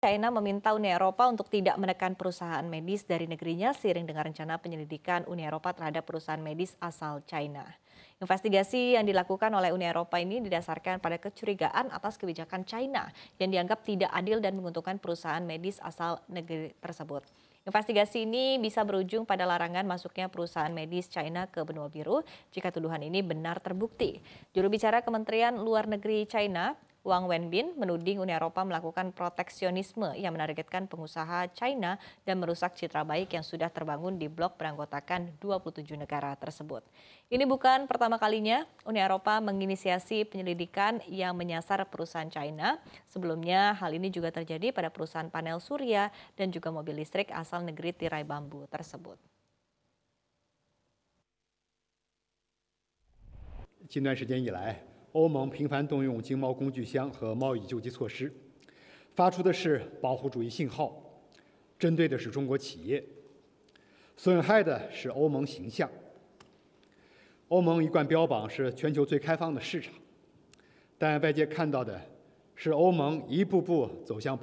China meminta Uni Eropa untuk tidak menekan perusahaan medis dari negerinya seiring dengan rencana penyelidikan Uni Eropa terhadap perusahaan medis asal China. Investigasi yang dilakukan oleh Uni Eropa ini didasarkan pada kecurigaan atas kebijakan China yang dianggap tidak adil dan menguntungkan perusahaan medis asal negeri tersebut. Investigasi ini bisa berujung pada larangan masuknya perusahaan medis China ke benua biru jika tuduhan ini benar terbukti. Juru bicara Kementerian Luar Negeri China, Wang Wenbin menuding Uni Eropa melakukan proteksionisme yang menargetkan pengusaha China dan merusak citra baik yang sudah terbangun di blok beranggotakan 27 negara tersebut. Ini bukan pertama kalinya Uni Eropa menginisiasi penyelidikan yang menyasar perusahaan China. Sebelumnya hal ini juga terjadi pada perusahaan panel surya dan juga mobil listrik asal negeri tirai bambu tersebut. 欧盟频繁动用经贸工具箱和贸易救济措施，发出的是保护主义信号，针对的是中国企业，损害的是欧盟形象。欧盟一贯标榜是全球最开放的市场，但外界看到的是欧盟一步步走向。